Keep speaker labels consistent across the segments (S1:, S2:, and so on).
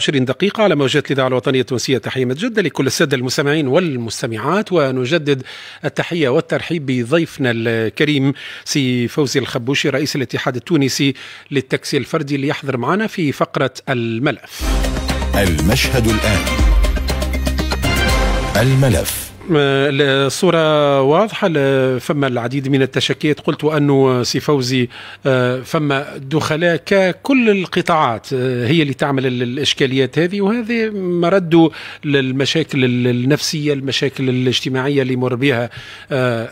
S1: 20 دقيقة على موجات الإذاعة الوطنية التونسية تحية متجدة لكل السادة المستمعين والمستمعات ونجدد التحية والترحيب بضيفنا الكريم سي فوزي الخبوشي رئيس الاتحاد التونسي للتاكسي الفردي اللي يحضر معنا في فقرة الملف المشهد الآن الملف الصورة واضحة فما العديد من التشكيات قلت أنه سي فوزي آه، فما دخلاء ككل القطاعات آه، هي اللي تعمل الإشكاليات هذه وهذه مرد للمشاكل النفسية المشاكل الاجتماعية اللي مر بها آه،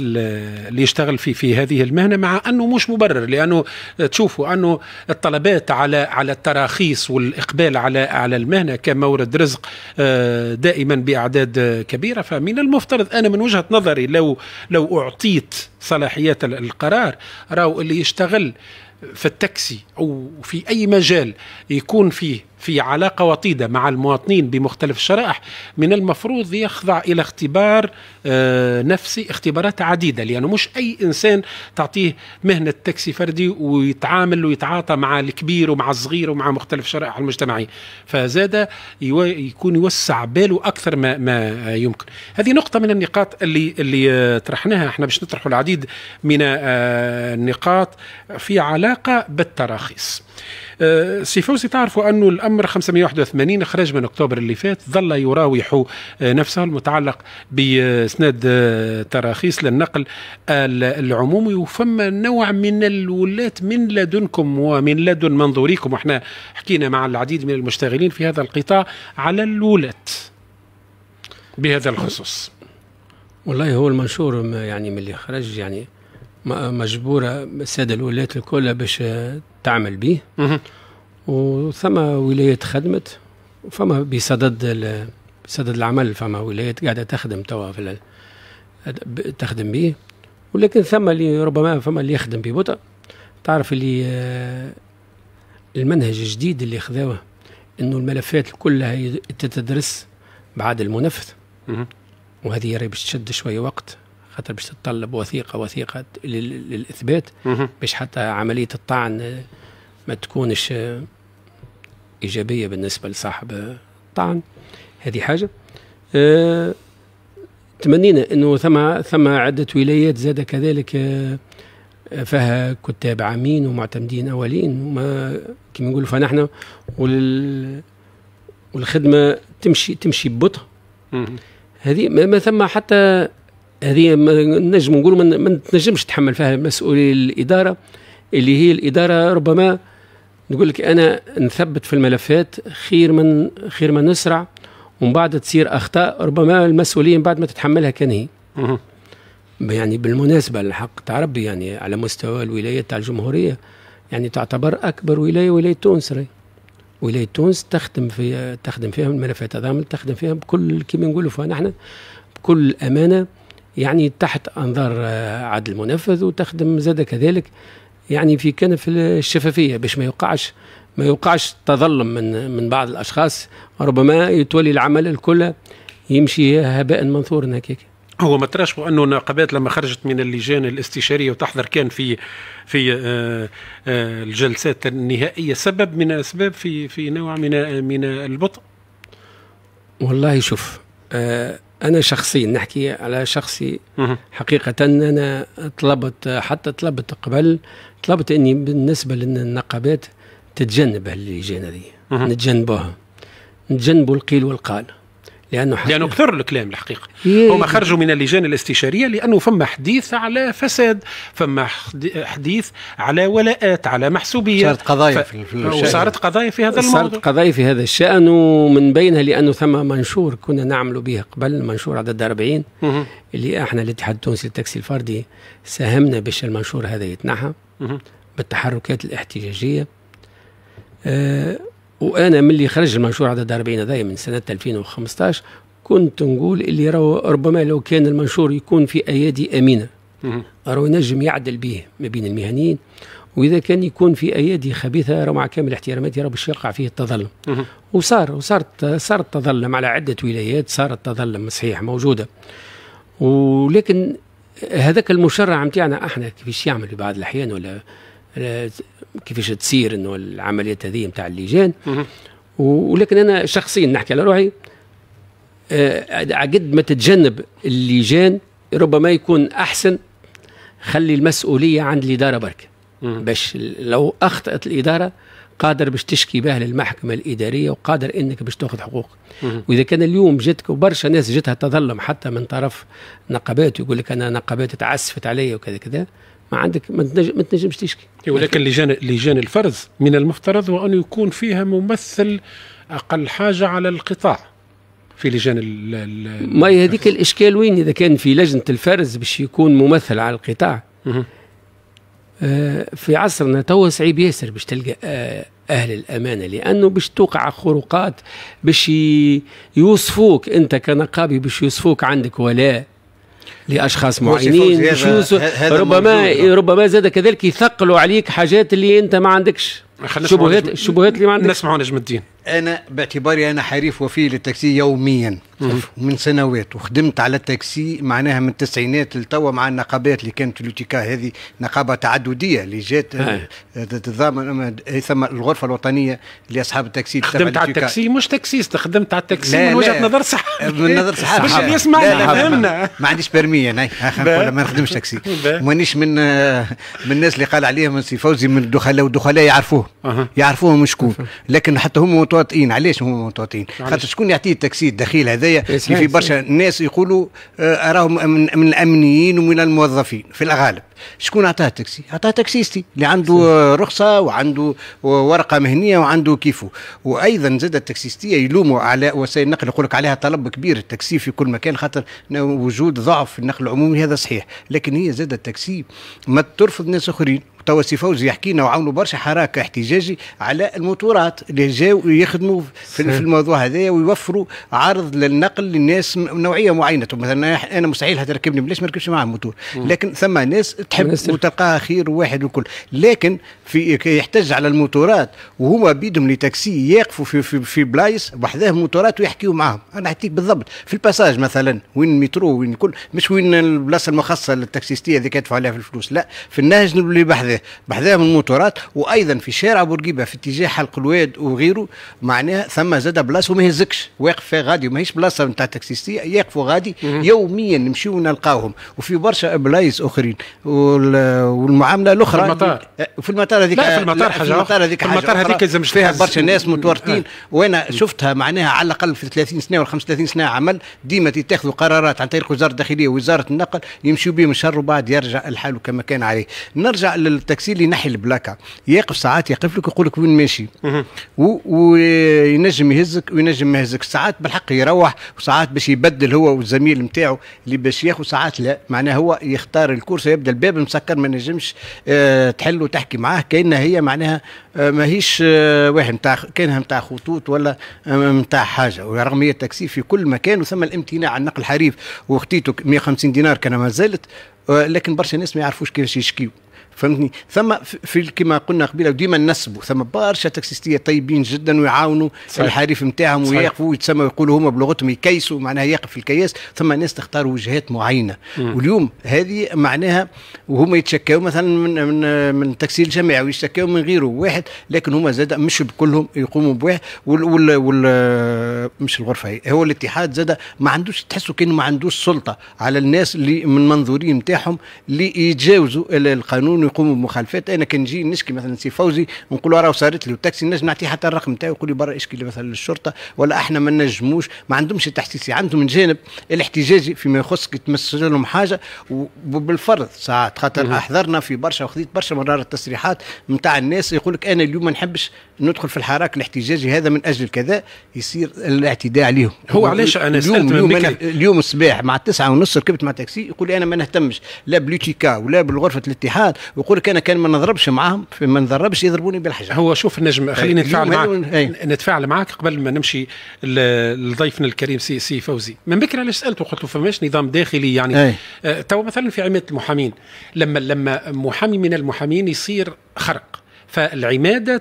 S1: اللي يشتغل في في هذه المهنة مع أنه مش مبرر لأنه تشوفوا أنه الطلبات على على التراخيص والإقبال على على المهنة كمورد رزق دائما بأعداد كبيرة كبيره فمن المفترض انا من وجهه نظري لو لو اعطيت صلاحيات القرار راهو اللي يشتغل في التاكسي او في اي مجال يكون فيه في علاقه وطيده مع المواطنين بمختلف الشرائح من المفروض يخضع الى اختبار آه، نفسي اختبارات عديده لانه يعني مش اي انسان تعطيه مهنه تاكسي فردي ويتعامل ويتعاطى مع الكبير ومع الصغير ومع مختلف الشرائح المجتمعيه فزاد يكون يوسع باله اكثر ما, ما يمكن هذه نقطه من النقاط اللي اللي آه، طرحناها احنا باش نطرحوا العديد العديد من آه، النقاط في علاقة بالتراخيص آه، سي فوزي تعرفوا أنه الأمر 581 خرج من أكتوبر اللي فات ظل يراوح آه، نفسه المتعلق بسند تراخيص للنقل العمومي وفما نوع من الولات من لدنكم ومن لدن منظوريكم وإحنا حكينا مع العديد من المشتغلين في هذا القطاع على الولات بهذا الخصوص
S2: والله هو المنشور يعني من اللي خرج يعني مجبوره الساده الولايات الكل باش تعمل به وثم ولايات خدمت فما بصدد بصدد العمل فما ولايات قاعده تخدم توا في تخدم به ولكن ثم اللي ربما فما اللي يخدم ببطء تعرف اللي آه، المنهج الجديد اللي خذاوه انه الملفات كلها تتدرس بعد المنفذ وهذه راهي باش تشد شويه وقت خاطر باش تتطلب وثيقه وثيقه للاثبات باش حتى عمليه الطعن ما تكونش ايجابيه بالنسبه لصاحب الطعن هذه حاجه آه، تمنينا انه ثم ثم عده ولايات زاد كذلك آه، فيها كتاب عامين ومعتمدين اولين وما كما نقولوا فنحن وال والخدمه تمشي تمشي ببطء هذه ما ثم حتى هذه نجم نقول ما تنجمش تحمل فيها مسؤولي الإدارة اللي هي الإدارة ربما نقول لك أنا نثبت في الملفات خير من خير من نسرع ومن بعد تصير أخطاء ربما المسؤولية من بعد ما تتحملها كان هي يعني بالمناسبة الحق تعرب يعني على مستوى الولايات تاع الجمهورية يعني تعتبر أكبر ولاية ولاية تونس ولايه تونس تخدم في تخدم فيها الملفات هذا تخدم فيها بكل كما نقولوا فيها نحن بكل امانه يعني تحت انظار آه، عدل المنفذ وتخدم زاد كذلك يعني في كنف الشفافيه باش ما يوقعش ما يوقعش تظلم من من بعض الاشخاص ربما يتولي العمل الكل يمشي هباء منثورا هكاك
S1: هو ما تراش انه النقابات لما خرجت من اللجان الاستشاريه وتحضر كان في في آه، آه، الجلسات النهائيه سبب من الاسباب في في نوع من
S2: من البطء والله شوف آه، انا شخصيا نحكي على شخصي حقيقه انا طلبت حتى طلبت قبل طلبت اني بالنسبه للنقابات تتجنب هاللجان هذه نتجنبوها نتجنبوا القيل والقال لانه
S1: لانه كثر الكلام الحقيقه إيه. هما خرجوا من اللجان الاستشاريه لانه فما حديث على فساد فما حديث
S2: على ولاءات على محسوبيه صارت قضايا ف... في صارت
S1: قضايا في هذا الموضوع صارت
S2: قضايا في هذا الشان ومن بينها لانه ثم منشور كنا نعمل به قبل منشور عدد 40 اللي احنا الاتحاد التونسي للتاكسي الفردي ساهمنا باش المنشور هذا يتنحى بالتحركات الاحتجاجيه أه وانا ملي خرج المنشور عدد 40 هذايا من سنه 2015 كنت نقول اللي راهو ربما لو كان المنشور يكون في ايادي امينه راهو ينجم يعدل به ما بين المهنيين واذا كان يكون في ايادي خبيثه راه مع كامل احتراماتي راه باش يقع فيه التظلم وصار وصار صار التظلم على عده ولايات صار التظلم صحيح موجوده ولكن هذاك المشرع نتاعنا احنا كيفاش يعمل في بعض الاحيان ولا كيفاش تصير انه العمليات هذه نتاع اللجان ولكن انا شخصيا نحكي على روحي آه، قد ما تتجنب اللجان ربما يكون احسن خلي المسؤوليه عند الاداره برك باش لو اخطات الاداره قادر باش تشكي به للمحكمه الاداريه وقادر انك باش تاخذ حقوق واذا كان اليوم جاتك وبرشا ناس جاتها تظلم حتى من طرف نقابات يقول لك انا نقابات تعسفت علي وكذا كذا ما عندك ما تنجم تنجمش تشكي إيه، ولكن
S1: لجان لجان الفرز
S2: من المفترض وأن يكون فيها ممثل أقل حاجة على القطاع في لجان ال ما هي هذيك الإشكال وين إذا كان في لجنة الفرز باش يكون ممثل على القطاع آه في عصرنا توا صعيب ياسر باش تلقى آه اهل الامانه لانه باش توقع خروقات باش يوصفوك انت كنقابي باش يوصفوك عندك ولاء لاشخاص معينين ربما ربما زاد كذلك يثقلوا عليك حاجات اللي انت ما عندكش شبهات الشبهات اللي ما عندكش نسمعوا نجم الدين
S3: انا باعتباري انا حريف وفي للتاكسي يوميا ومن سنوات وخدمت على التاكسي معناها من التسعينات لتوا مع النقابات اللي كانت لوتيكا هذه نقابه تعدديه اللي جات تتضامن آه، ثم الغرفه الوطنيه لاصحاب التاكسي خدمت على التاكسي مش تاكسيست خدمت على التاكسي من وجهه نظر صح آه، من نظر صح مش اللي يسمعنا فهمنا ما عنديش برمية آه، انا ما نخدمش تاكسي مانيش من من الناس اللي قال عليهم سي فوزي من الدخلاء والدخلاء يعرفوه يعرفوه شكون لكن حتى هم متواطئين علاش هما متواطئين خاطر شكون يعطيه التاكسي الدخيل هذايا اللي في برشا ناس يقولوا اراهم آه، من, من الامنيين ومن الموظفين في الاغالب شكون عطاه التاكسي عطاه تاكسيستي اللي عنده رخصه وعنده ورقه مهنيه وعنده كيفه وايضا زاد التاكسيستيه يلوموا على وسائل النقل يقول لك عليها طلب كبير التاكسي في كل مكان خاطر وجود ضعف في النقل العمومي هذا صحيح لكن هي زاد التاكسي ما ترفض ناس اخرين توا سي فوزي يحكي لنا وعاونوا برشا حراك احتجاجي على الموتورات اللي جاوا يخدموا في, في الموضوع هذايا ويوفروا عرض للنقل للناس نوعيه معينه مثلا انا مستحيل هتركبني بلاش ما نركبش معاه موتور لكن ثم ناس تحب وتلقاها خير واحد والكل لكن في يحتج على الموتورات وهما بيدهم لي تاكسي يقفوا في في, في بلايص وحداهم موتورات ويحكيوا معاهم انا نحكيك بالضبط في الباساج مثلا وين المترو وين الكل مش وين البلاصه المخصصه للتاكسيستيه اللي يدفعوا عليها في الفلوس لا في النهج اللي بحذا هذا يعني بحذاهم الموتورات وايضا في شارع بورقيبه في اتجاه حلق الواد وغيره معناها ثم زاد بلاصه وما يهزكش واقف فيها غادي ماهيش بلاصه نتاع تاكسيستي يقفوا غادي يوميا نمشيو نلقاوهم وفي برشا بلايص اخرين والمعامله الاخرى في المطار آه، في المطار هذيك لا في المطار حاجه في المطار هذيك في المطار هذيك يلزمش فيها برشا ناس متورطين وانا شفتها معناها على الاقل في 30 سنه ولا 35 سنه عمل ديما تتخذوا قرارات عن طريق وزاره الداخليه ووزاره النقل يمشيوا بهم شهر وبعد يرجع الحال كما كان عليه نرجع لل التاكسي اللي ينحي البلاكه يقف ساعات يقف لك ويقول لك وين ماشي وينجم يهزك وينجم ما يهزك ساعات بالحق يروح وساعات باش يبدل هو والزميل نتاعو اللي باش ياخذ ساعات لا معناه هو يختار الكورس يبدا الباب مسكر ما نجمش أه تحل وتحكي معاه كانها هي معناها أه ماهيش أه واحد نتاع كانها نتاع خطوط ولا نتاع آه، حاجه ورغم هي التاكسي في كل مكان وثم الامتناع عن نقل حريف وخطيته 150 دينار كان ما زالت آه، لكن برشا ناس ما يعرفوش كيفاش يشكيو فهمتني ثم في كما قلنا قبيله ديما نسبوا ثم برشا تاكسيستيه طيبين جدا ويعاونوا الحريف نتاعهم ويقفوا ويتسمى يقولوا هما بلغتهم يكيسوا معناها يقف في الكياس ثم الناس تختار وجهات معينه مم. واليوم هذه معناها وهما يتشكاو مثلا من من من تاكسي الجماعي ويشتكاو من غيره واحد لكن هما زاد مش كلهم يقوموا بواحد وال, وال, وال مش الغرفه هو الاتحاد زاد ما عندوش تحسوا كانه ما عندوش سلطه على الناس اللي من منظورين نتاعهم اللي يتجاوزوا القانون يقوموا بمخالفات انا كنجي نشكي مثلا سي فوزي ونقول راه صارت لي وتاكسي نجم نعطيه حتى الرقم تاعي يقول لي برا اشكي مثلا للشرطه ولا احنا ما نجموش ما عندهمش تحسيسي عندهم الجانب الاحتجاجي فيما يخص كي تمس لهم حاجه وبالفرض ساعات خاطر احضرنا في برشا وخذيت برشا مرات التصريحات نتاع الناس يقول لك انا اليوم ما نحبش ندخل في الحراك الاحتجاجي هذا من اجل كذا يصير الاعتداء عليهم هو علاش انا اليوم اليوم, اليوم الصباح مع التسعة ونص ركبت مع تاكسي يقول لي انا ما نهتمش لا بلوتيكا ولا بغرفه الاتحاد ويقول لك انا كان ما نضربش معاهم ما نضربش يضربوني بالحجر هو شوف نجم خلينا نتفاعل معك
S1: نتفاعل معك قبل ما نمشي لضيفنا الكريم سي سي فوزي من بكرة علاش سالته قلت له فماش نظام داخلي يعني آه تو مثلا في عماده المحامين لما لما محامي من المحامين يصير خرق فالعماده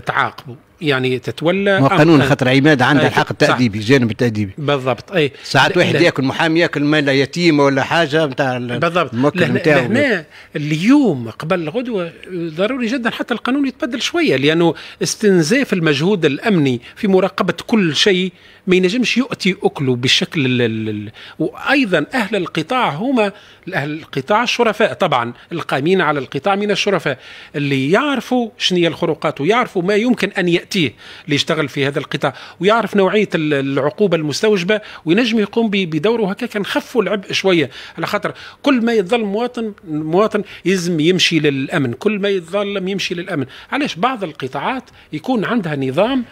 S1: تعاقبه يعني تتولى قانون خاطر عماد عندها الحق التاديبي
S3: الجانب التاديبي بالضبط اي ساعات واحد ياكل محامي ياكل مال يتيم ولا حاجه نتاع بالضبط لهنا اليوم قبل غدوه
S1: ضروري جدا حتى القانون يتبدل شويه لانه استنزاف المجهود الامني في مراقبه كل شيء ما ينجمش يؤتي اكله بالشكل ال... وايضا اهل القطاع هما اهل القطاع الشرفاء طبعا القامين على القطاع من الشرفاء اللي يعرفوا شنو هي الخروقات ويعرفوا ما يمكن ان ياتيه ليشتغل في هذا القطاع ويعرف نوعيه العقوبه المستوجبه وينجم يقوم بدوره هكاك نخفوا العبء شويه على خاطر كل ما يظل مواطن مواطن يلزم يمشي للامن كل ما يظلم يمشي للامن علاش بعض القطاعات يكون عندها نظام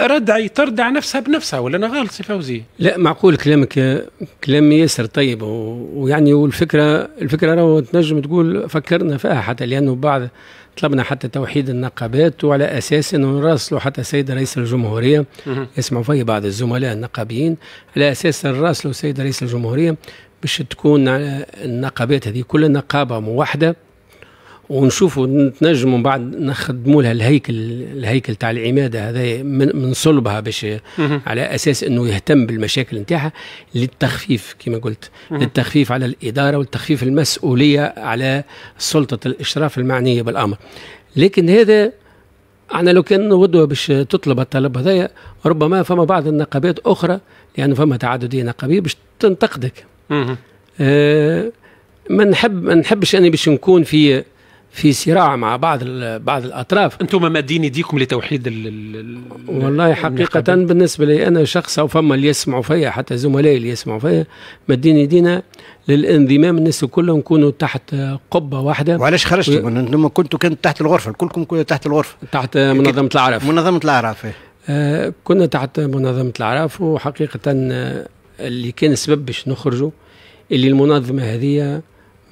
S1: ردع تردع نفسها بنفسها ولا انا غلط فوزي
S2: لا معقول كلامك كلام ياسر طيب ويعني والفكره الفكره راهو تنجم تقول فكرنا فيها حتى لانه بعض طلبنا حتى توحيد النقابات وعلى اساس انه نراسلوا حتى السيد رئيس الجمهوريه يسمعوا في بعض الزملاء النقابيين على اساس نراسلوا السيد رئيس الجمهوريه باش تكون النقابات هذه كل نقابه موحده ونشوفوا نتنجموا من بعد نخدموا لها الهيكل الهيكل تاع العماده هذا من, من صلبها باش على اساس انه يهتم بالمشاكل نتاعها للتخفيف كما قلت للتخفيف على الاداره والتخفيف المسؤوليه على سلطه الاشراف المعنيه بالامر لكن هذا انا لو كان غدوه باش تطلب الطلب هذايا ربما فما بعض النقابات اخرى لان فما تعدديه نقابيه باش تنتقدك آه ما نحب ما نحبش اني باش نكون في في صراع مع بعض بعض الاطراف انتم مادين يديكم لتوحيد الـ الـ والله حقيقه المحبين. بالنسبه لي انا شخص او فما اللي يسمعوا فيا حتى زملائي اللي يسمعوا فيا مادين يدينا للانضمام الناس كلهم يكونوا تحت قبه واحده وعلاش خرجتوا و... لما كنتوا كنت
S3: تحت الغرفه كلكم كنتوا تحت الغرفه تحت منظمه العراف منظمه العرف إيه.
S2: آه كنا تحت منظمه العرف وحقيقه آه، اللي كان سبب باش نخرجوا اللي المنظمه هذه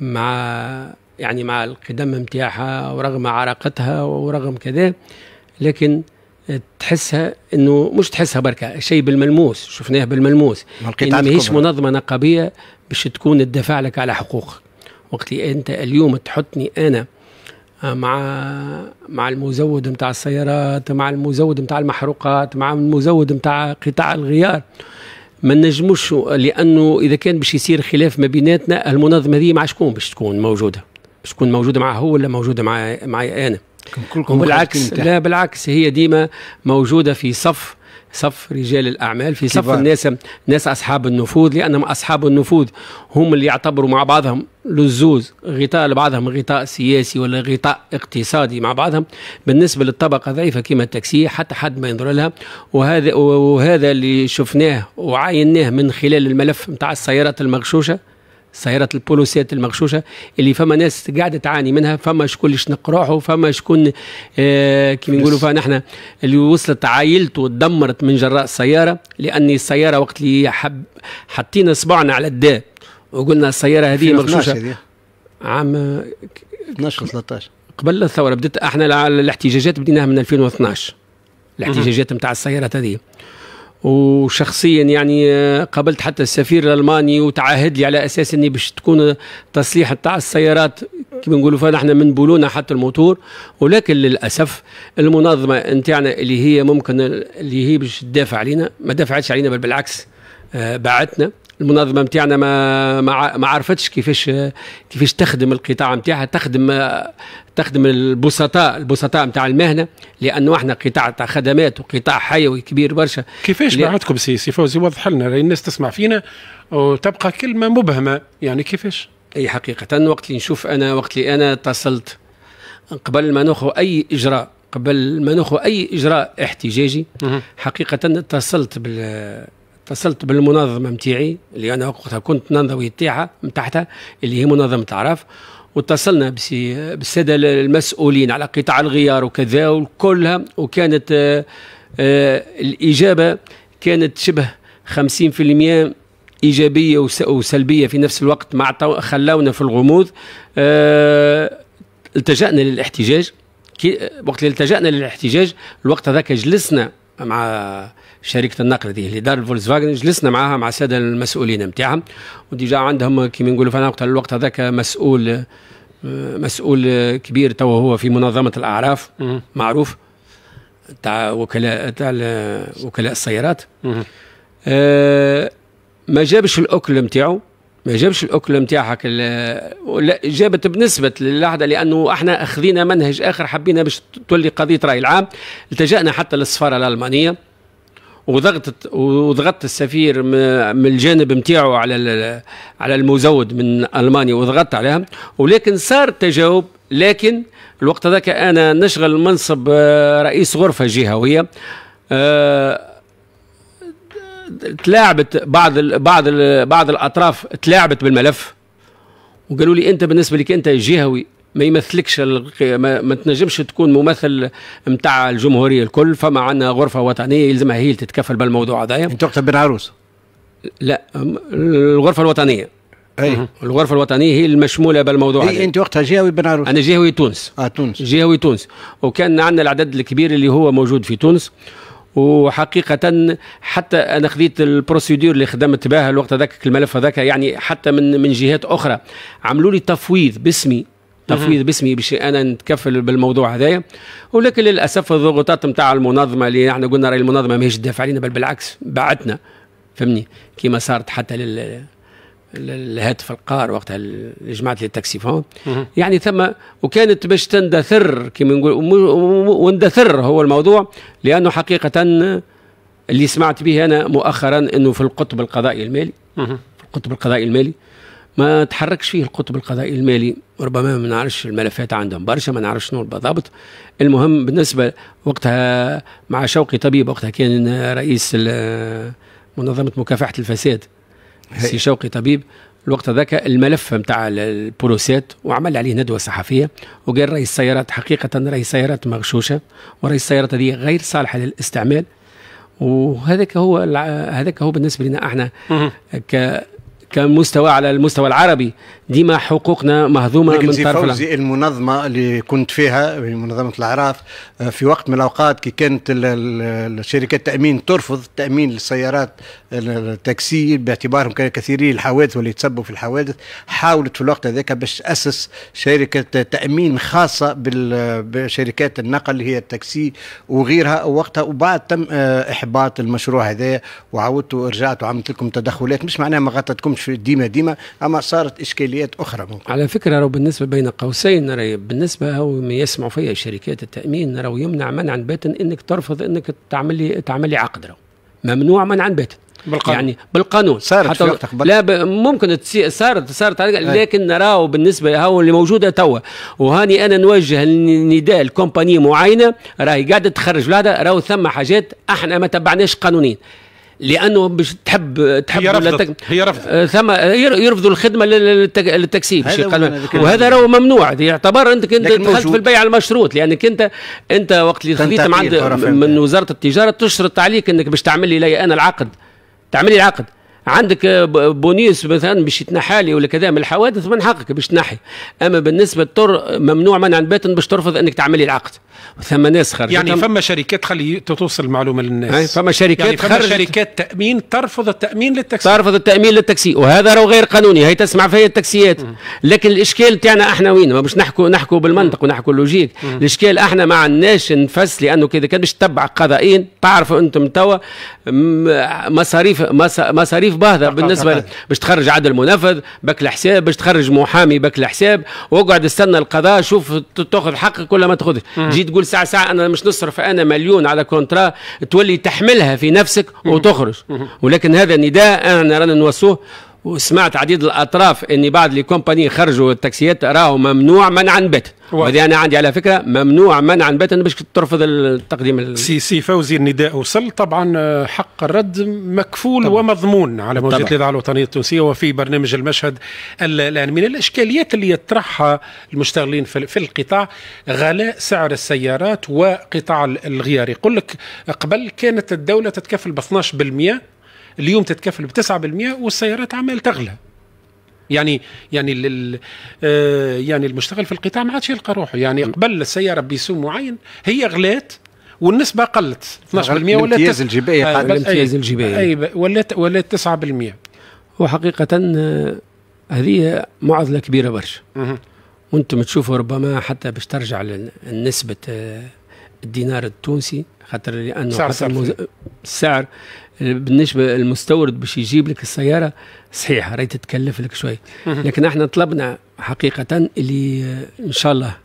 S2: مع يعني مع القدم نتاعها ورغم عراقتها ورغم كذا لكن تحسها انه مش تحسها بركه شيء بالملموس شفناه بالملموس يعني ماهيش منظمه نقابيه باش تكون تدافع لك على حقوقك وقت انت اليوم تحطني انا آه، مع مع المزود نتاع السيارات مع المزود نتاع المحروقات مع المزود نتاع قطاع الغيار ما نجموش لانه اذا كان باش يصير خلاف ما بيناتنا المنظمه هذه مع شكون باش تكون موجوده باش تكون موجوده معاه هو ولا موجوده معي معي انا كلكم بالعكس لا بالعكس هي ديما موجوده في صف صف رجال الاعمال في صف كبار. الناس ناس اصحاب النفوذ لانهم اصحاب النفوذ هم اللي يعتبروا مع بعضهم لزوز غطاء لبعضهم غطاء سياسي ولا غطاء اقتصادي مع بعضهم بالنسبه للطبقه ضعيفه كما التاكسي حتى حد ما ينظر لها وهذا وهذا اللي شفناه وعايناه من خلال الملف نتاع السيارات المغشوشه سيارات البولوسيات المغشوشة اللي فما ناس قاعدة تعاني منها فما شكون اللي شنق روحه فما شكون آه كيما نقولوا فيها نحن اللي وصلت عائلته تدمرت من جراء السيارة لأن السيارة وقت اللي حب حطينا صبعنا على الداء وقلنا السيارة هذه مغشوشة
S3: عام 12 آه، 13
S2: قبل الثورة بدأت احنا الاحتجاجات بديناها من 2012 الاحتجاجات نتاع السيارات هذه وشخصيا يعني آه، قابلت حتى السفير الالماني وتعهد لي على اساس اني باش تكون تصليح تاع السيارات كما نقولوا احنا من بولونا حتى الموتور ولكن للاسف المنظمه نتاعنا اللي هي ممكن اللي هي باش تدافع علينا ما دافعتش علينا بل بالعكس آه، باعتنا المنظمه نتاعنا ما ما عرفتش كيفاش آه، كيفاش تخدم القطاع نتاعها تخدم تخدم البسطاء البسطاء نتاع المهنه لانه احنا قطاع تاع خدمات وقطاع حيوي كبير برشا كيفاش معناتكم سي سي فوزي وضح لنا الناس تسمع فينا وتبقى كلمه مبهمه يعني كيفاش اي حقيقه وقت اللي نشوف انا وقت اللي انا اتصلت قبل ما ناخذ اي اجراء قبل ما ناخذ اي اجراء احتجاجي حقيقه اتصلت بال اتصلت بالمنظمه نتاعي اللي انا وقتها كنت ننضوي تاعها تحتها اللي هي منظمه اعراف واتصلنا بالسادة المسؤولين على قطاع الغيار وكذا وكلها وكانت آه، آه، الإجابة كانت شبه 50% إيجابية وسلبية في نفس الوقت مع خلاونا في الغموض آه، التجأنا للاحتجاج وقت اللي التجأنا للاحتجاج الوقت هذاك جلسنا مع شركه النقل هذه اللي دار الفولكسفاجن جلسنا معاها مع الساده المسؤولين نتاعهم وديجا عندهم كيما نقولوا في وقت الوقت هذاك مسؤول مسؤول كبير توا هو في منظمه الاعراف معروف تاع وكلاء تاع وكلاء السيارات آه، ما جابش الاكل نتاعو ما جابش الاكل نتاعها ولا جابت بنسبه للحظه لانه احنا اخذنا منهج اخر حبينا باش تولي قضيه راي العام التجانا حتى للسفاره الالمانيه وضغطت وضغطت السفير من الجانب نتاعو على على المزود من المانيا وضغطت عليها ولكن صار تجاوب لكن الوقت هذاك انا نشغل منصب آه، رئيس غرفه جهويه آه، تلاعبت بعض الـ بعض الـ بعض الاطراف تلاعبت بالملف وقالوا لي انت بالنسبه لك انت جهوي ما يمثلكش ما, تنجمش تكون ممثل نتاع الجمهوريه الكل فما عندنا غرفه وطنيه يلزمها هي تتكفل بالموضوع هذايا انت وقتها بن عروس لا الغرفه الوطنيه اي الغرفه الوطنيه هي المشموله بالموضوع اي
S3: انت وقتها جهوي بن عروس انا جهوي تونس اه تونس
S2: جهوي تونس وكان عندنا العدد الكبير اللي هو موجود في تونس وحقيقة حتى أنا خذيت البروسيدور اللي خدمت بها الوقت هذاك الملف هذاك يعني حتى من من جهات أخرى عملوا لي تفويض باسمي تفويض باسمي باش انا نتكفل بالموضوع هذايا ولكن للاسف الضغوطات نتاع المنظمه اللي احنا قلنا راهي المنظمه ماهيش تدافع علينا بل بالعكس بعتنا فهمني كما صارت حتى لل الهاتف القار وقتها لجماعه التاكسي فون يعني ثم وكانت باش تندثر كما نقول واندثر هو الموضوع لانه حقيقه اللي سمعت به انا مؤخرا انه في القطب القضائي المالي في القطب القضائي المالي ما تحركش فيه القطب القضائي المالي ربما ما نعرفش الملفات عندهم برشا ما نعرفش شنو بالضبط المهم بالنسبه وقتها مع شوقي طبيب وقتها كان رئيس منظمه مكافحه الفساد سي شوقي طبيب الوقت هذاك الملف نتاع البولوسات وعمل عليه ندوه صحفيه وقال رئيس السيارات حقيقه رئيس سيارات مغشوشه ورئيس السيارات هذه غير صالحه للاستعمال وهذاك هو هذاك هو بالنسبه لنا احنا ك كمستوى على المستوى العربي ديما حقوقنا مهضومه من طرف فوزي
S3: المنظمه اللي كنت فيها يعني منظمه الاعراف آه، في وقت من الاوقات كي كانت شركات التامين ترفض التامين للسيارات التاكسي باعتبارهم كانوا كثيرين الحوادث واللي تسببوا في الحوادث حاولت في الوقت هذاك باش تاسس شركه تامين خاصه بشركات النقل اللي هي التاكسي وغيرها وقتها وبعد تم آه، احباط المشروع هذا وعاودت ورجعت وعملت لكم تدخلات مش معناها ما غطتكمش في ديما ديما اما صارت اشكاليات اخرى ممكن.
S2: على فكره راهو بالنسبه بين قوسين راهي بالنسبه هو يسمعوا فيا شركات التامين راهو يمنع منعا باتا انك ترفض انك تعمل لي تعمل لي عقد رو. ممنوع منعا باتا بالقانون يعني بالقانون صارت حتى في وقتك لا ب... ممكن تسي... صارت صارت عليك إيه. لكن نراه بالنسبه هاو اللي موجوده توا وهاني انا نوجه النداء لكومباني معينه راهي قاعده تخرج لهذا راهو ثم حاجات احنا ما تبعناش قانونين لانه مش تحب تحب هي رفضت هي رفضت آه، ثم يرفضوا الخدمه للتك... للتكسيب وهذا راهو ممنوع يعتبر انت كنت دخلت في البيع المشروط لانك انت انت وقت اللي خذيت من وزاره التجاره تشرط عليك انك باش تعمل لي انا العقد تعمل لي العقد عندك بونيس مثلا باش يتنحالي ولا كذا من الحوادث من حقك باش تنحي اما بالنسبه للطر ممنوع منعا باتا باش ترفض انك تعملي العقد ثم ناس خرجت يعني فما
S1: شركات خلي توصل المعلومه للناس فما شركات يعني فما
S2: شركات تامين ترفض التامين للتاكسي ترفض التامين للتاكسي وهذا راهو غير قانوني هي تسمع فيها التاكسيات لكن الاشكال تاعنا احنا وين ما باش نحكوا نحكوا بالمنطق ونحكوا اللوجيك الاشكال احنا ما عندناش نفس لانه كذا كان باش تتبع قضائيا تعرفوا انتم توا مصاريف مصاريف تكليف باهظه بالنسبه باش تخرج عدل منفذ بك الحساب باش تخرج محامي بك الحساب واقعد استنى القضاء شوف تاخذ حقك ولا ما تاخذش تجي تقول ساعه ساعه انا مش نصرف انا مليون على كونترا تولي تحملها في نفسك وتخرج ولكن هذا نداء انا رانا نوصوه وسمعت عديد الاطراف ان بعض لي كومباني خرجوا التاكسيات راهو ممنوع منعا باتا وهذا انا عندي على فكره ممنوع منعا باتا باش ترفض التقديم سي سي فوزي النداء وصل طبعا آه،
S1: حق الرد مكفول طبعا. ومضمون على موجات الاذاعه الوطنيه التونسيه وفي برنامج المشهد الان من الاشكاليات اللي يطرحها المشتغلين في القطاع غلاء سعر السيارات وقطاع الغيار يقول لك قبل كانت الدوله تتكفل ب 12% اليوم تتكفل ب 9% والسيارات عمال تغلى يعني يعني لل آه، يعني المشتغل في القطاع ما عادش يلقى روحه يعني قبل السياره بسوم معين هي غلات والنسبه قلت 12% ولا الامتياز الجبائي آه الامتياز الجبائي اي
S2: ولات ولات 9% وحقيقه آه، هذه معضله كبيره برشا وانتم تشوفوا ربما حتى باش ترجع لنسبه آه، الدينار التونسي خاطر لانه سعر حتى المز... السعر بالنسبه المستورد باش يجيب لك السياره صحيح راهي تتكلف لك شوي لكن احنا طلبنا حقيقه اللي ان شاء الله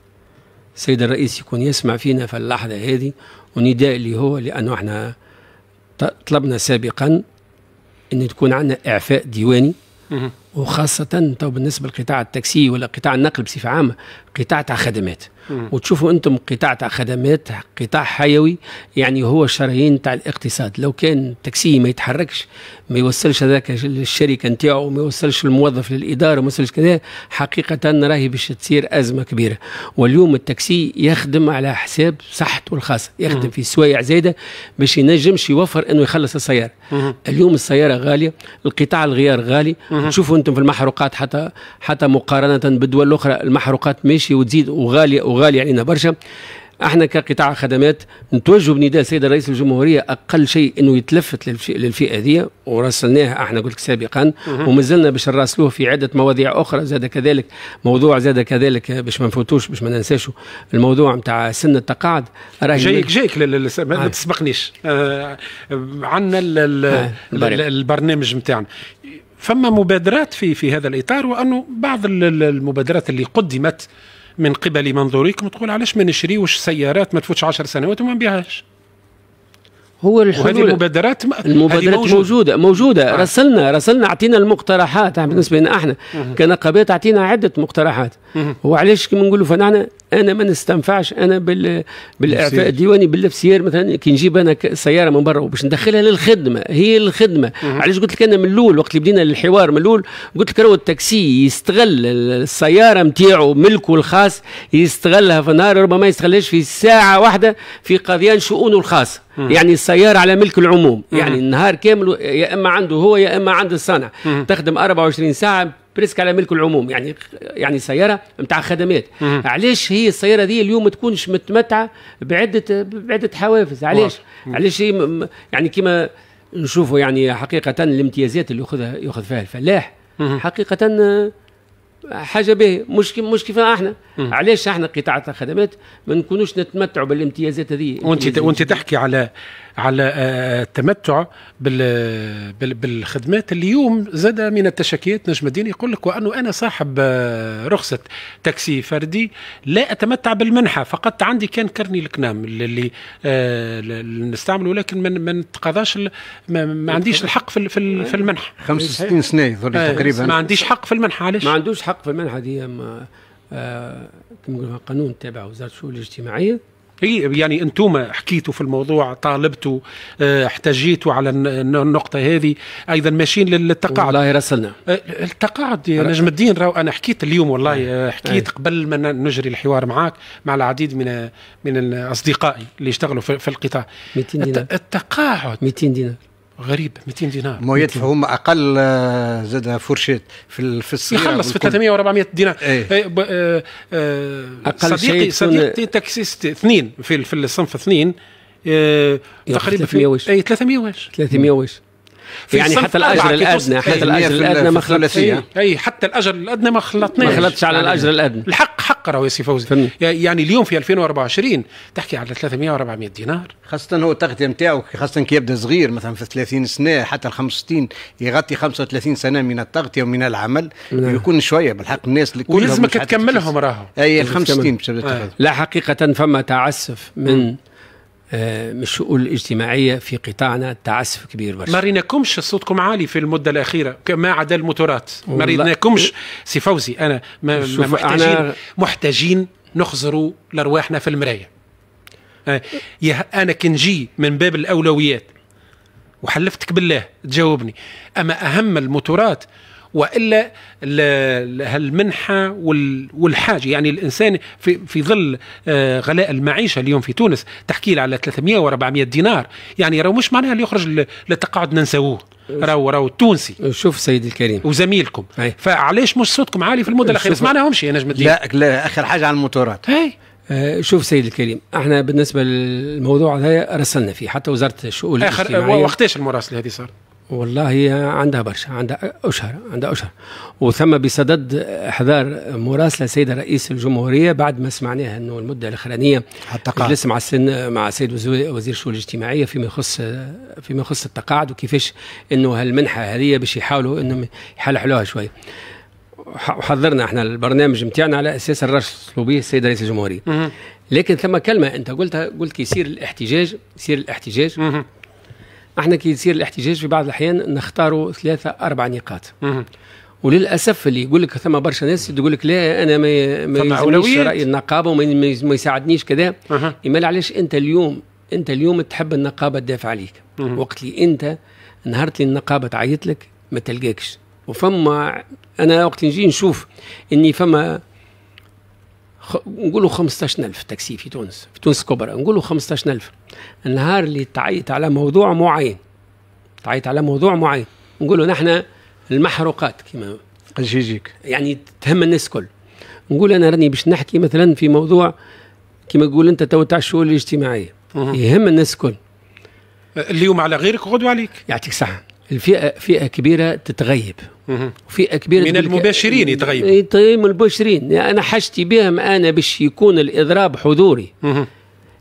S2: السيد الرئيس يكون يسمع فينا في اللحظه هذه ونداء اللي هو لانه احنا طلبنا سابقا ان تكون عندنا اعفاء ديواني وخاصة تو بالنسبة لقطاع التاكسي ولا قطاع النقل بصفة عامة قطاع تاع خدمات وتشوفوا انتم قطاع تاع خدمات قطاع حيوي يعني هو الشرايين تاع الاقتصاد لو كان تاكسي ما يتحركش ما يوصلش هذاك للشركه نتاعو ما يوصلش الموظف للاداره ما يوصلش كذا حقيقه راهي باش تصير ازمه كبيره واليوم التاكسي يخدم على حساب صحته الخاصه يخدم في سوايع زايده باش ينجمش يوفر انه يخلص السياره اليوم السياره غاليه القطاع الغيار غالي تشوفوا انتم في المحروقات حتى حتى مقارنه بالدول الاخرى المحروقات ماشيه وتزيد وغاليه وغاليه علينا برشا احنا كقطاع خدمات نتوجه بنداء السيد الرئيس الجمهوريه اقل شيء انه يتلفت للفئه هذه وراسلناه احنا قلت سابقا ومازلنا باش نراسلوه في عده مواضيع اخرى زاد كذلك موضوع زاد كذلك باش ما نفوتوش باش ما ننساش الموضوع نتاع سن التقاعد راهي جايك جايك
S1: ما, آه. تسبقنيش آه عندنا آه، البرنامج نتاعنا فما مبادرات في في هذا الاطار وانه بعض المبادرات اللي قدمت من قبل منظوريكم تقول علاش ما نشريوش سيارات ما تفوتش 10 سنوات وما نبيعهاش
S2: هو الحلول المبادرات المبادرات موجوده موجوده آه. رسلنا رسلنا اعطينا المقترحات بالنسبه لنا احنا كنقابات اعطينا عده مقترحات وعلاش كيما نقولوا فنحن انا ما نستنفعش انا بال بالاعفاء الديواني باللف سيار مثلا كي نجيب انا سياره من برا وباش ندخلها للخدمه هي الخدمه علاش قلت لك انا من الاول وقت اللي بدينا الحوار من الاول قلت لك راهو التاكسي يستغل السياره نتاعو ملكه الخاص يستغلها في النهار ربما يستغلهاش في ساعه واحده في قضيان شؤونه الخاصه يعني السيارة على ملك العموم يعني النهار كامل يا إما عنده هو يا إما عند الصانع تخدم 24 ساعة بريسك على ملك العموم يعني يعني سياره نتاع خدمات علاش هي السياره دي اليوم ما تكونش متمتعه بعده بعده حوافز علاش علاش هي يعني كما نشوفوا يعني حقيقه الامتيازات اللي ياخذها ياخذ فيها الفلاح حقيقه آه، حاجه به مش كي مش كيف احنا مم. علاش احنا قطاع الخدمات ما نكونوش نتمتعوا بالامتيازات هذه وانت وانت
S1: تحكي على على آه، التمتع بالخدمات اليوم زاد من التشكيات نجم الدين يقول لك وانه انا صاحب آه، رخصه تاكسي فردي لا اتمتع بالمنحه فقط عندي كان كرني الكنام اللي آه، نستعمله لكن من ما نتقاضاش ما عنديش الحق في في المنحه 65 سنه تقريبا ما عنديش
S2: حق في المنحه علاش؟ ما عندوش حق في المنحه دي كما قانون تابع وزاره الشؤون الاجتماعيه
S1: اي يعني انتم حكيتوا في الموضوع طالبتوا آه، احتجيتوا على النقطه هذه ايضا ماشيين للتقاعد والله رسلنا آه، التقاعد يا نجم الدين راو انا حكيت اليوم والله أي. آه، حكيت أي. قبل ما نجري الحوار معك مع العديد من من اصدقائي اللي يشتغلوا في القطاع 200 دينار التقاعد 200 دينار
S3: غريب 200 دينار ما يدفعوا هما اقل آه، زاد فرشيت في في الصغيره يخلص في 300
S1: و400 دينار ايه. إيه، اه اه اقل صديقي شيء صديقي تاكسيست اثنين في في الصنف اثنين اه تقريبا 300 واش اي 300 واش 300 واش في يعني حتى الاجر الادنى حتى الاجر الادنى ما خلطناش اي حتى الاجر الادنى ما خلطناش ما خلطش على يعني الاجر الادنى الحق حق راهو يا سي فوزي يعني اليوم في 2024
S3: تحكي على 300 و 400 دينار خاصة هو التغطية نتاعو خاصة كي يبدا صغير مثلا في 30 سنة حتى ال 65 يغطي 35 سنة من التغطية ومن العمل نعم. يكون شوية بالحق الناس اللي ولازمك تكملهم راهو اي ال 65 آه. لا حقيقة فما
S2: تعسف من من آه، الشؤون الاجتماعيه في قطاعنا تعسف كبير برشا ما
S1: ريناكمش صوتكم عالي في المده الاخيره ما عدا الموتورات
S2: ما ريناكمش إيه.
S1: سي فوزي انا ما محتاجين محتاجين نخزروا لارواحنا في المرايه آه، انا كنجي من باب الاولويات وحلفتك بالله تجاوبني اما اهم الموتورات والا هالمنحه والحاجه يعني الانسان في, في ظل آه، غلاء المعيشه اليوم في تونس تحكي على 300 و400 دينار يعني راه مش معناها اللي يخرج للتقاعد ننسوه راهو راهو التونسي شوف سيدي الكريم وزميلكم أي. فعلاش مش صوتكم عالي في المده الاخيره ما سمعناهمش يا نجم الدين لا
S2: لا اخر حاجه على الموتورات اي آه، شوف سيدي الكريم احنا بالنسبه للموضوع هذا رسلنا فيه حتى وزاره الشؤون الاجتماعيه اخر وقتاش المراسله هذه صارت؟ والله هي عندها برشا عندها أشهر عندها أشهر وثم بصدد إحضار مراسلة السيدة رئيس الجمهورية بعد ما سمعناها أنه المدة الأخرانية حتى جلس مع السن مع السيد وزير الشؤون الاجتماعية فيما يخص فيما يخص التقاعد وكيفاش أنه هالمنحة هذه باش يحاولوا أنهم يحلحلوها شوية وحضرنا احنا البرنامج نتاعنا على اساس الرش به السيد رئيس الجمهوريه لكن ثم كلمه انت قلتها قلت كي يصير الاحتجاج يصير الاحتجاج احنا كي يصير الاحتجاج في بعض الاحيان نختاروا ثلاثه اربع نقاط وللاسف اللي يقول لك ثم برشا ناس تقول لك لا انا ما ما راي النقابه وما يساعدنيش كذا اما علاش انت اليوم انت اليوم تحب النقابه تدافع عليك وقت اللي انت نهار اللي النقابه تعيط لك ما تلقاكش وفما انا وقت نجي نشوف اني فما خ... نقولوا 15000 تاكسي في تونس في تونس كبرى نقولوا 15000 النهار اللي تعيط على موضوع معين تعيط على موضوع معين نقولوا نحن المحروقات كما الجيجيك يجيك يعني تهم الناس الكل نقول انا راني باش نحكي مثلا في موضوع كما تقول انت تو تاع الشؤون الاجتماعيه يهم الناس الكل
S1: اليوم على غيرك غدوه عليك
S2: يعطيك صحه الفئه فئه كبيره تتغيب في كبيرة من المباشرين طيب، من المباشرين يعني انا حاجتي بهم انا باش يكون الاضراب حضوري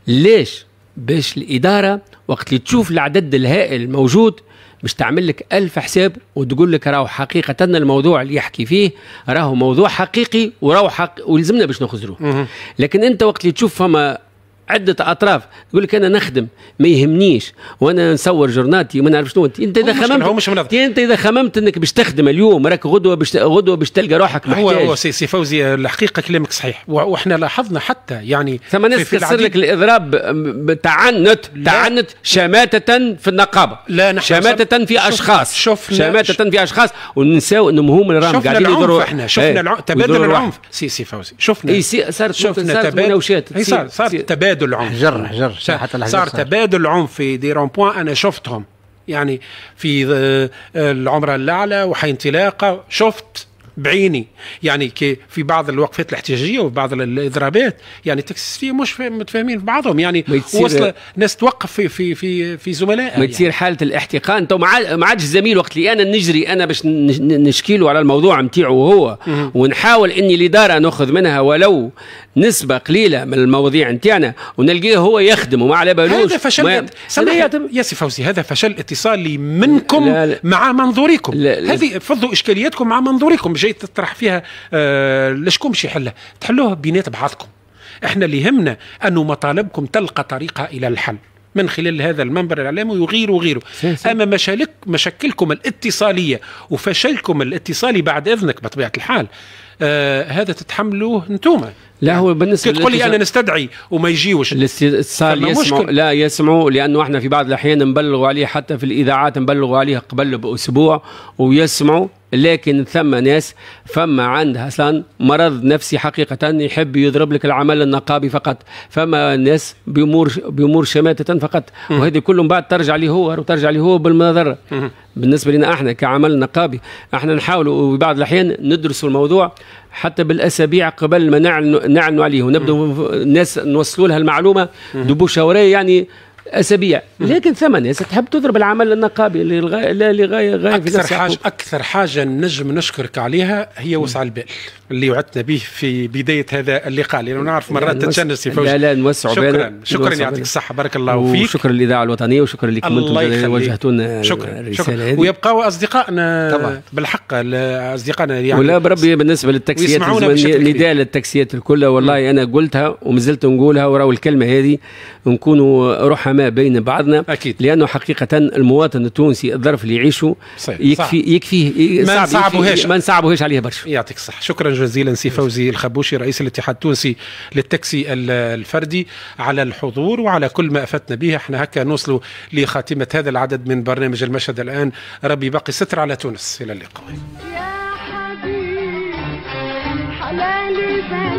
S2: ليش باش الاداره وقت اللي تشوف العدد الهائل الموجود باش تعمل لك ألف حساب وتقول لك راهو حقيقة الموضوع اللي يحكي فيه راهو موضوع حقيقي وراهو حق ولزمنا باش نخزروه لكن أنت وقت اللي تشوف فما عده اطراف يقول لك انا نخدم ما يهمنيش وانا نصور جورناتي وما نعرف شنو انت اذا خممت مش منظم انت اذا خممت انك باش تخدم اليوم راك غدوه باش غدوه باش تلقى روحك محتاج هو هو سي, سي فوزي الحقيقه كلامك صحيح
S1: واحنا لاحظنا حتى يعني ثم ناس كسر لك
S2: الاضراب تعنت تعنت شماته في النقابه لا نحن شماته في اشخاص شفنا شماته في اشخاص ونساو انهم هم اللي راهم قاعدين يضروا احنا شفنا إيه. تبادل العنف
S1: سي سي فوزي شفنا اي صارت شفنا تبادل صارت تبادل تبادل عنف حجر حجر صار, تبادل عنف في دي رون بوان انا شفتهم يعني في آه، العمره الاعلى وحي انطلاقه شفت بعيني يعني كي في بعض الوقفات الاحتجاجيه وبعض الاضرابات يعني تكسس فيه مش متفاهمين
S2: في بعضهم يعني وصل ناس توقف في في في, في زملائها ما يعني. تصير يعني. حاله الاحتقان تو ما عادش الزميل وقت اللي انا نجري انا باش نشكيله على الموضوع نتاعو هو ونحاول اني الاداره ناخذ منها ولو نسبه قليله من المواضيع نتاعنا ونلقيه هو يخدم وما على بالوش هذا فشل ما... سي فوزي هذا فشل اتصالي
S1: منكم لا لا مع منظوركم هذه فضوا اشكالياتكم مع منظوركم مش جاي تطرح فيها آه، لشكون باش يحلها تحلوها بينات بعضكم احنا اللي يهمنا انه مطالبكم تلقى طريقها الى الحل من خلال هذا المنبر الاعلامي وغيره وغيره اما مشالك مشاكلكم الاتصاليه وفشلكم الاتصالي بعد اذنك بطبيعه الحال
S2: آه هذا تتحملوه انتوما لا هو بالنسبه يعني تقول لي انا نستدعي وما يجيوش الاتصال يسمعوا لا يسمعوا لانه احنا في بعض الاحيان نبلغوا عليه حتى في الاذاعات نبلغوا عليه قبل باسبوع ويسمعوا لكن ثم ناس فما عند حسن مرض نفسي حقيقة يحب يضرب لك العمل النقابي فقط فما ناس بيمور بيمور شماتة فقط وهذه كلهم بعد ترجع لي هو وترجع لي هو بالمضرة بالنسبة لنا احنا كعمل نقابي احنا نحاول وبعض الأحيان ندرس الموضوع حتى بالأسابيع قبل ما نعلن نعلنوا عليه ونبدأ الناس نوصلوا لها المعلومة دبوشة وراي يعني اسابيع لكن ناس تحب تضرب العمل النقابي للغايه لا لغايه غايه اكثر في حاجه
S1: اكثر حاجه نجم نشكرك عليها هي وسع البال اللي وعدتنا به في بدايه هذا اللقاء لانه نعرف مرات تتجنس في لا لا نوسع شكرا بينا. شكرا يعطيك الصحه بارك الله فيك وشكرا
S2: للاذاعه الوطنيه وشكرا لكم انتم اللي وجهتونا شكرا الرساله شكرا
S1: ويبقوا اصدقائنا بالحق اصدقائنا يعني ولا
S2: بربي بالنسبه للتاكسيات نداء للتاكسيات الكل والله انا قلتها ومازلت نقولها وراو الكلمه هذه نكونوا روحها ما بين بعضنا أكيد. لانه حقيقه المواطن التونسي الظرف اللي يعيشه يكفي يكفي يكفي ما نصعبوهاش ما نصعبوهاش عليه برشا
S1: يعطيك الصحه شكرا جزيلا سي فوزي الخبوشي رئيس الاتحاد التونسي للتاكسي الفردي على الحضور وعلى كل ما افدتنا به احنا هكا نوصلوا لخاتمه هذا العدد من برنامج المشهد الان ربي باقي ستر على تونس الى اللقاء يا حبيبي
S3: حلالي